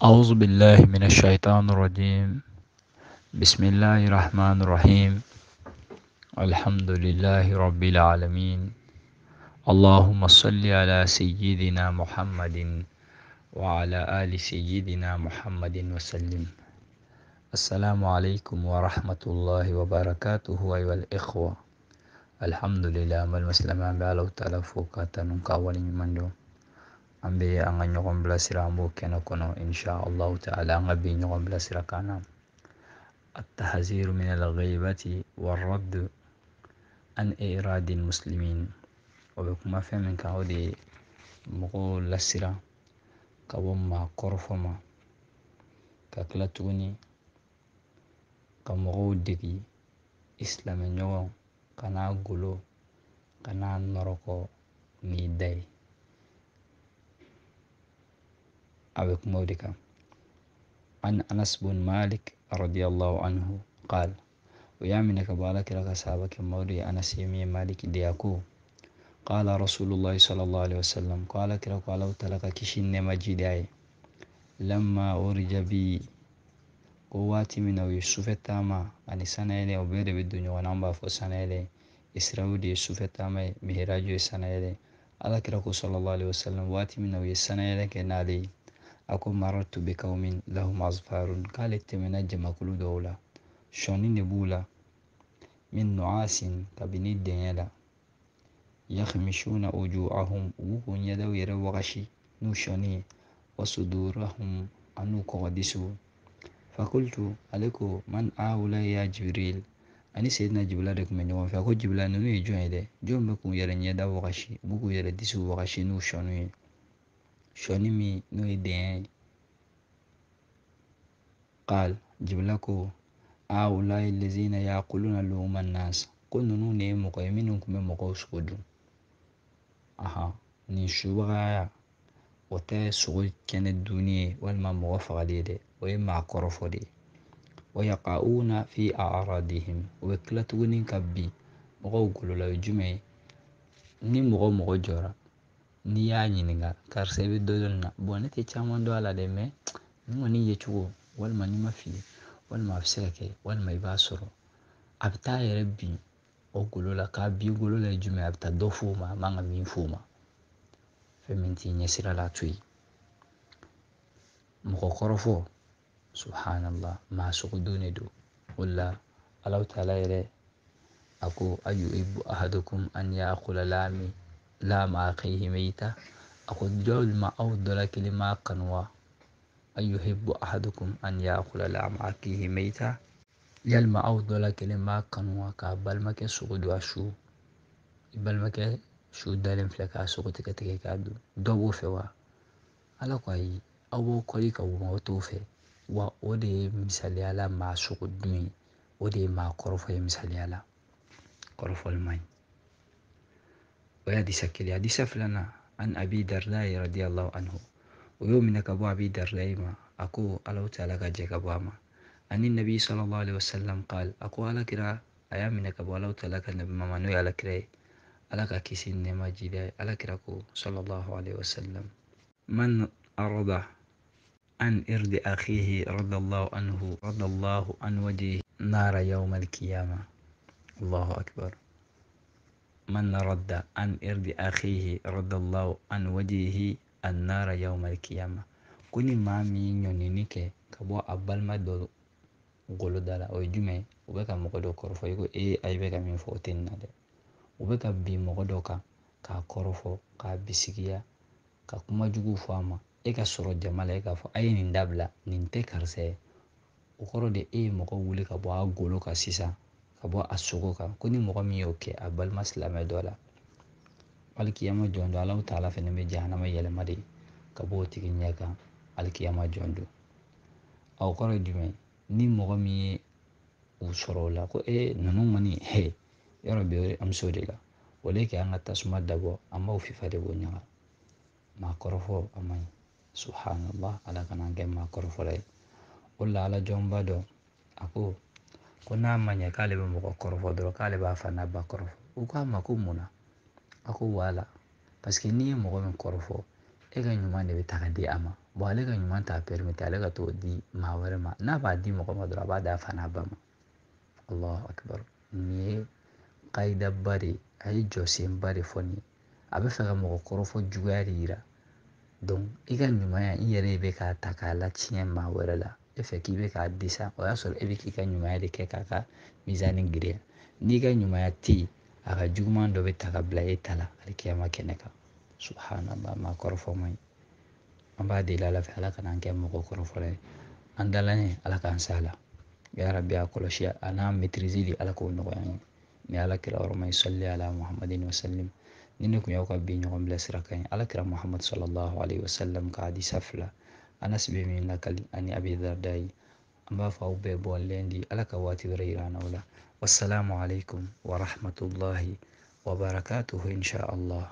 أعوذ بالله من الشيطان الرجيم بسم الله الرحمن الرحيم الحمد لله رب العالمين اللهم صل على سيدنا محمد وعلى آل سيدنا محمد وسلم السلام عليكم ورحمة الله وبركاته أيها الإخوة الحمد لله ما المسلمين بعلو تلفو كاتنون كاولين من دون An bɛ an ka ɲɔgɔn bilasira an b'o kɛnɛ kɔnɔ insha allahu taala an ka bi ɲɔgɔn bilasira kan na التحذير من الغيبة والرد عن إيراد المسلمين o bɛ kuma fɛn min kan o de ye mɔgɔw lasira ka bɔ maa kɔrɔfɔ ma ka tila tuguni ka mɔgɔw degi i silamɛɲɔgɔnw ka n'a golo ka n'a nɔrɔkɔ n'i da ye avec mawlika an anas bun malik radiallahu anhu qal ويامن كبالك لك سابك مولي أنا سيمي مالك دياكو قال رسول الله صلى الله عليه وسلم قال كرك ولو تلك كشن مجداي لما أرج بي قواتي من يوسف التامة أني سنة إلي وبير بالدنيا ونعم فو سنة إلي إسرائيل يوسف التامة مهراج سنة إلي على كرك صلى الله عليه وسلم واتي من يسنة إلي كنالي ako maratu bi qaumin lahum azfarun k'ale tɛmɛna jamakulu dɔw la sɔɔni de b'u la min nuasin kabini dɛɲɛ la yakhmishuna ujuahum u k'u ɲɛdaw yɛrɛ wagasi n'u sɔɔni ye wa sudurahum an'u kɔgɔdisu fakultu ale ko man aula ya jibril ani seyidina jibila de tun bɛ ɲɔgɔn fɛ ko jibila ninnu ye jɔn ye dɛ jɔn bɛ k'u yɛrɛ ɲɛda wagasi u b'u k'u yɛrɛ disiw wagasi n'u sɔɔniw ye شوني مي نوي دين قال جبلكو هؤلاء الذين يأكلون لحوم الناس كن نوني مقوي منكم مقوي سكودو أها ni e eh. subagaya o tɛ sogo kɛnɛ dunni ye walima mɔgɔ fagali ye dɛ o ye maa kɔrɔfɔ de ye wa fi aradihim o bɛ e kila ka bin mɔgɔw golo ye jumɛn ye ni mɔgɔ mɔgɔ jɔra n'i y'a ɲininka karisa i bɛ dɔ dɔ nin na ne tɛ caman dɔn a la dɛ ni kɔni yecogo walima n'i ma fili walima a bɛ se ka kɛ walima i b'a sɔrɔ a bɛ taa yɛrɛ bin o golo la k'a bin golo la ye jumɛn a bɛ taa dɔ f'o ma a man ka min f'o ma fɛn min t'i ɲɛ sira la to yen mɔgɔ kɔrɔfɔ subhanallah maa sogodon ne don o de la alaw taala yɛrɛ a ko a yuhibu ahadukum an yaakula laami لا ما خيه ميتة أخذ جول ما أفضل كلمة قنوة يحب أحدكم أن يأكل لعم أخيه ميتة يلما أفضل كلمة قنوة كابل مكة سقود وشو يبل مكة شو دالم فلكا سقود كتكي كادو دوو فوا على قوي أو قوي كو موتوفي وأودي مثالي على ما سقود مي ودي ما قرفة مثالي على قرفة المين ويحدثك الحديث لنا عن أبي درداء رضي الله عنه ويوم إنك أبو أبي درداء ما أكو ألو تعالك جاك أبو أما أن النبي صلى الله عليه وسلم قال أكو على كرا أيام إنك أبو ألو تعالك النبي ما منوي على كرا ألا كيسين نما جيدا ألا كراكو صلى الله عليه وسلم من أرضى أن إرد أخيه رضي الله عنه رضي الله عن وجهه نار يوم القيامة الله أكبر man radda an irdi akhihi radallahu an wajihi annara yawmal kiyama ko ni maa min ɲɔnini kɛ ka bɔ a balima dɔ goloda la o ye jumɛn u bɛ ka mɔgɔ dɔ kɔrɔfɔ i ko ee a bɛ ka min fɔ o tɛ nin dɛ u bɛ ka bin mɔgɔ dɔ kan k'a kɔrɔfɔ k'a bisigiya ka kuma jugu fɔ a ma e ka sɔrɔ jama la e k'a fɔ a ye nin dabila nin tɛ karisa ye o kɔrɔ de e ye mɔgɔ wuli ka bɔ a golo kan sisan ka bɔ a sogo kan ko ni mɔgɔ min y'o kɛ a balima silamɛ dɔ la alikiyama jɔn don taala fɛnɛ bɛ jahanama yɛlɛma de ka bɔ o tigi ɲɛ kan alikiyama jɔn a o kɔrɔ ye jumɛn ni mɔgɔ min ye u sɔrɔ o la ko ee ninnu kɔni he yɔrɔ bɛ an bɛ se o de la o de kɛ an ka tasuma dabɔ an b'aw fifa de b'o ɲaga maa a man ɲi subhanallah ala kana an kɛ maa ye o de la ala jɔnba dɔ a ko Ko n'a ma ɲɛ k'ale bɛ mɔgɔ kɔrɔfɔ dɔrɔn k'ale b'a fa n'a ba kɔrɔfɔ u k'a ma ko mun na a ko wala paseke n'i ye mɔgɔ min kɔrɔfɔ e ka ɲuman de bɛ ta ka di a ma ale ka ɲuman t'a pɛrimete ale ka t'o di maa wɛrɛ ma n'a b'a di mɔgɔ ma dɔrɔn a b'a d'a fa n'a ba ma allahu akbar nin ye kaidaba de a ye jɔsenba de fɔ nin ye a bɛ fɛ ka mɔgɔ kɔrɔfɔ juguya de yira i ka ɲumanya i yɛrɛ bɛ k'a ta k'a latiɲɛ maa wɛrɛ la e fɛ k'i bɛ k'a disa o y'a sɔrɔ e bɛ k'i ka ɲumanya de kɛ k'a ka mizani giriya n'i ka ɲumanya tɛ yen a ka juguman dɔ bɛ ta ka bila e ta la alikiyama kɛnɛ kan subhanallah maa kɔrɔfɔ man ɲi an b'a deli ala fɛ ala kana an kɛ mɔgɔ kɔrɔfɔla ye an dalaɲɛ ala k'an sa la yarabi a kɔlɔsi a n'a maitriseli ala k'o nɔgɔya ye ni ala kira yɔrɔma ye sɔli ala muhamadin wasalim ni ne kun y'aw ka bi ɲɔgɔn bilasira ka ɲi ala kira muhamad sallallahu alaihi wasalam ka hadisa fila anasbe min nakal ani abi dardai an b'a fɔ aw bɛɛ bɔnlen di ala ka waati wɛrɛ yira an la wasalamu alaikum warahmatullahi wabarakatuhu insha allah